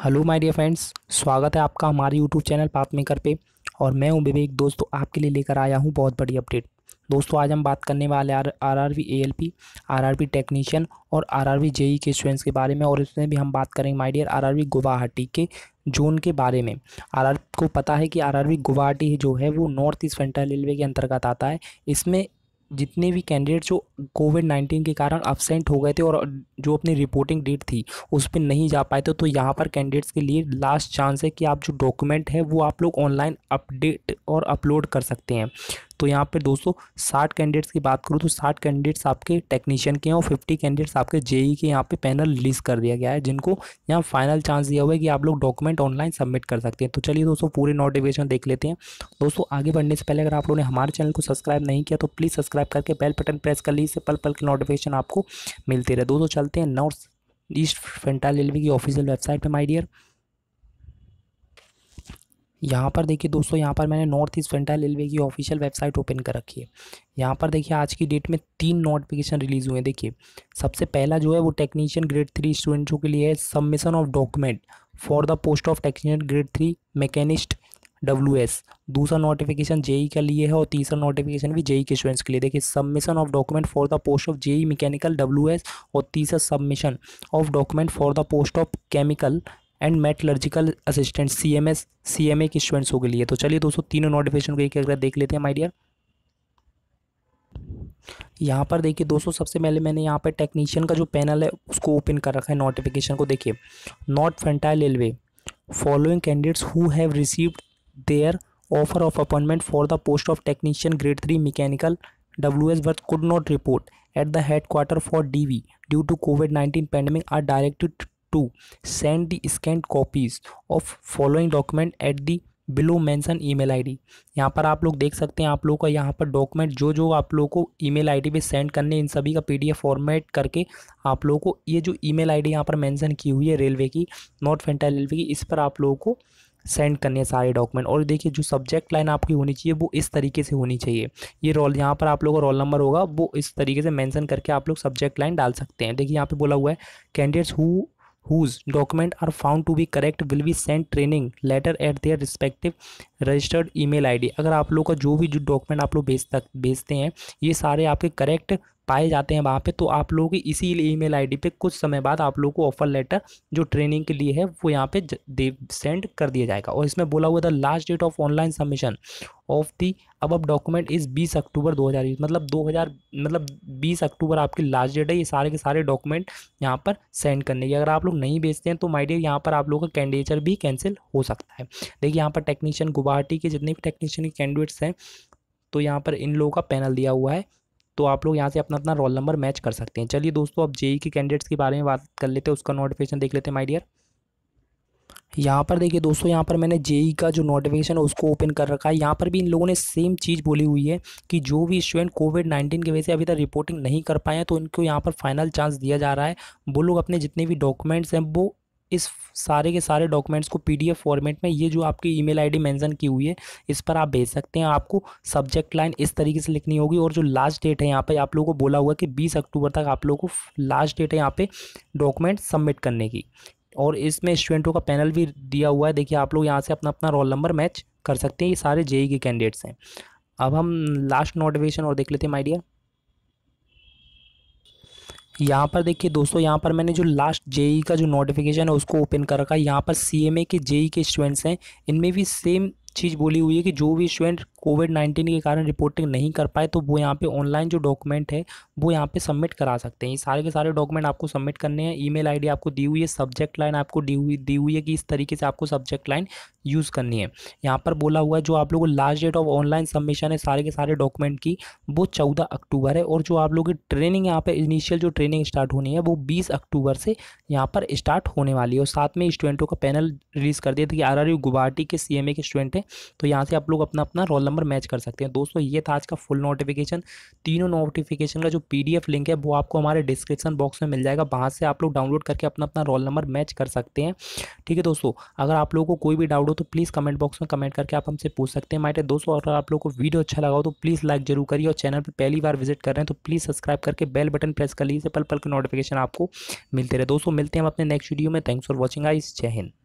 hello my dear friends स्वागत है आपका हमारे यूट्यूब चैनल पाप मेकर पे और मैं हूं विवेक दोस्तों आपके लिए लेकर आया हूं बहुत बड़ी अपडेट दोस्तों आज हम बात करने वाले R R R V A L P R R V technician और R R V JE e के स्टूडेंट्स के बारे में और इसमें भी हम बात करेंगे my dear R R V Guwahati के जोन के बारे में आर आर को पता है कि आर आर वी गुवाहाटी जो है वो नॉर्थ ईस्ट सेंट्रल रेलवे के अंतर्गत आता है इसमें जितने भी कैंडिडेट जो कोविड नाइन्टीन के कारण अपसेंट हो गए थे और जो अपनी रिपोर्टिंग डेट थी उस पर नहीं जा पाए थे तो यहाँ पर कैंडिडेट्स के लिए लास्ट चांस है कि आप जो डॉक्यूमेंट है वो आप लोग ऑनलाइन अपडेट और अपलोड कर सकते हैं तो यहाँ पर दोस्तों साठ कैंडिडेट्स की बात करूँ तो साठ कैंडिडेट्स आपके टेक्नीशियन के हैं और फिफ्टी कैंडिडेट्स आपके जेई e के यहाँ पे पैनल रिलीज़ कर दिया गया है जिनको यहाँ फाइनल चांस दिया हुआ है कि आप लोग डॉक्यूमेंट ऑनलाइन सबमिट कर सकते हैं तो चलिए दोस्तों पूरे नोटिफिकेशन देख लेते हैं दोस्तों आगे बढ़ने से पहले अगर आप लोगों ने हमारे चैनल को सब्सक्राइब नहीं किया तो प्लीज़ सब्सक्राइब करके बेल बटन प्रेस कर लीजिए पल पल के नोटिफिकेशन आपको मिलते रहे दोस्तों चलते हैं नॉर्थ ईस्ट फेंटाल रेलवे की ऑफिशियल वेबसाइट पर माई डियर यहाँ पर देखिए दोस्तों यहाँ पर मैंने नॉर्थ ईस्ट सेंट्रल रेलवे की ऑफिशियल वेबसाइट ओपन कर रखी है यहाँ पर देखिए आज की डेट में तीन नोटिफिकेशन रिलीज़ हुए हैं देखिए सबसे पहला जो है वो टेक्नीशियन ग्रेड थ्री स्टूडेंट्सों के लिए है submission of document for the post of technician grade three machinist W S दूसरा नोटिफिकेशन जेई का लिए है और तीसरा नोटिफिकेशन भी जेई e के स्टूडेंट्स के लिए देखिए submission of document for the post of JE mechanical W S और तीसरा submission of document for the post of chemical and metallurgical assistant C M S C M A के students के लिए तो चलिए दोस्तों तीनों नोटिफिकेशन को एक एक देख लेते हैं माइडियर यहाँ पर देखिए दोस्तों सबसे पहले मैंने यहाँ पर टेक्नीशियन का जो पैनल है उसको ओपन कर रखा है नोटिफिकेशन को देखिए North Frontier Railway following candidates who have received their offer of appointment for the post of technician grade three mechanical W S worth could not report at the headquarter for D V due to COVID nineteen pandemic are directed to send the scanned copies of following document at the below mention email ID यहाँ पर आप लोग देख सकते हैं आप लोगों का यहाँ पर डॉक्यूमेंट जो जो आप लोगों को ईमेल आईडी पे सेंड करने इन सभी का पीडीएफ फॉर्मेट करके आप लोगों को ये जो ईमेल आईडी यहाँ पर मेंशन की हुई है रेलवे की नॉर्थ फेंटाइल रेलवे की इस पर आप लोगों को सेंड करने हैं सारे डॉक्यूमेंट और देखिए जो सब्जेक्ट लाइन आपकी होनी चाहिए वो इस तरीके से होनी चाहिए ये रोल यहाँ पर आप लोगों का रोल नंबर होगा वो इस तरीके से मेंशन करके आप लोग सब्जेक्ट लाइन डाल सकते हैं देखिए यहाँ पे बोला हुआ है candidates who whose document are found to be correct will be sent training letter at their respective registered email id अगर आप लोग का जो भी जो डॉक्यूमेंट आप लोग भेज तक भेजते हैं ये सारे आपके करेक्ट पाए जाते हैं वहाँ पर तो आप लोग इसी ईमेल आईडी पे कुछ समय बाद आप लोग को ऑफर लेटर जो ट्रेनिंग के लिए है वो यहाँ पे दे सेंड कर दिया जाएगा और इसमें बोला हुआ था last date of online submission of the अब अब डॉक्यूमेंट इस 20 अक्टूबर 2020 मतलब 2000 मतलब 20 अक्टूबर आपकी लास्ट डेट है ये सारे के सारे डॉक्यूमेंट यहाँ पर सेंड करने की अगर आप लोग नहीं भेजते हैं तो माय डियर यहाँ पर आप लोगों का कैंडिडेचर भी कैंसिल हो सकता है देखिए यहाँ पर टेक्नीशियन गुवाहाटी के जितने भी टेक्नीशियन के कैंडिडेट्स हैं तो यहाँ पर इन लोगों का पैनल दिया हुआ है तो आप लोग यहाँ से अपना अपना रोल नंबर मैच कर सकते हैं चलिए दोस्तों अब जेई e के कैंडिडेट्स के बारे में बात कर लेते हैं उसका नोटिफिकेशन देख लेते हैं माई डियर यहाँ पर देखिए दोस्तों यहाँ पर मैंने जेई e का जो नोटिफिकेशन है उसको ओपन कर रखा है यहाँ पर भी इन लोगों ने सेम चीज़ बोली हुई है कि जो भी स्टूडेंट कोविड नाइन्टीन की वजह से अभी तक रिपोर्टिंग नहीं कर पाए हैं तो इनको यहाँ पर फाइनल चांस दिया जा रहा है वो लोग अपने जितने भी डॉक्यूमेंट्स हैं वो इस सारे के सारे डॉक्यूमेंट्स को पीडीएफ फॉर्मेट में ये जो आपकी ईमेल आईडी मेंशन की हुई है इस पर आप भेज सकते हैं आपको सब्जेक्ट लाइन इस तरीके से लिखनी होगी और जो लास्ट डेट है यहाँ पे आप लोगों को बोला हुआ है कि 20 अक्टूबर तक आप लोगों को लास्ट डेट है यहाँ पे डॉक्यूमेंट सबमिट करने की और इसमें स्टूडेंटों का पैनल भी दिया हुआ है देखिए आप लोग यहाँ से अपना अपना रोल नंबर मैच कर सकते हैं ये सारे जेई e e के कैंडिडेट्स हैं अब हम लास्ट नोटिफिकेशन और देख लेते हैं माइडिया यहाँ पर देखिए दोस्तों यहाँ पर मैंने जो लास्ट जेई e का जो नोटिफिकेशन है उसको ओपन कर रखा है यहाँ पर सीएमए के जेई e के स्टूडेंट्स हैं इनमें भी सेम चीज़ बोली हुई है कि जो भी स्टूडेंट कोविड नाइन्टीन के कारण रिपोर्टिंग नहीं कर पाए तो वो यहाँ पे ऑनलाइन जो डॉक्यूमेंट है वो यहाँ पे सबमिट करा सकते हैं ये सारे के सारे डॉक्यूमेंट आपको सबमिट करने हैं ईमेल आईडी आपको दी हुई है सब्जेक्ट लाइन आपको दी हुई दी हुई है कि इस तरीके से आपको सब्जेक्ट लाइन यूज़ करनी है यहाँ पर बोला हुआ है जो आप लोगों को last date of online submission है सारे के सारे डॉक्यूमेंट की वो चौदह अक्टूबर है और जो आप लोगों की ट्रेनिंग यहाँ पर इनिशियल जो ट्रेनिंग स्टार्ट होनी है वो बीस अक्टूबर से यहाँ पर स्टार्ट होने वाली है और साथ में स्टूडेंटों का पैनल रिलीज़ कर दिया था कि आर आर यू गुवाहाटी के सी एम ए के स्टूडेंट हैं तो यहाँ से आप लोग अपना अपना रोल नंबर मैच कर सकते हैं दोस्तों ये था आज का फुल नोटिफिकेशन तीनों नोटिफिकेशन का जो पी डी एफ लिंक है वो आपको हमारे डिस्क्रिप्शन बॉक्स में मिल जाएगा वहाँ से आप लोग डाउनलोड करके अपना अपना रोल नंबर मैच कर सकते हैं ठीक है दोस्तों अगर आप लोगों को कोई भी डाउट हो तो प्लीज़ कमेंट बॉक्स में कमेंट करके आप हमसे पूछ सकते हैं माइटे दोस्तों अगर आप लोग को वीडियो अच्छा लगा हो तो प्लीज़ लाइक जरूर करिए और चैनल पर पहली बार विजिट कर रहे हैं तो प्लीज़ सब्सक्राइब करके बेल बटन प्रेस कर लीजिए पल पल के नोटिफिकेशन आपको मिलते रहे दोस्तों मिलते हैं हम अपने नेक्स्ट वीडियो में थैंक्स फॉर वॉचिंग आइस जय हिंद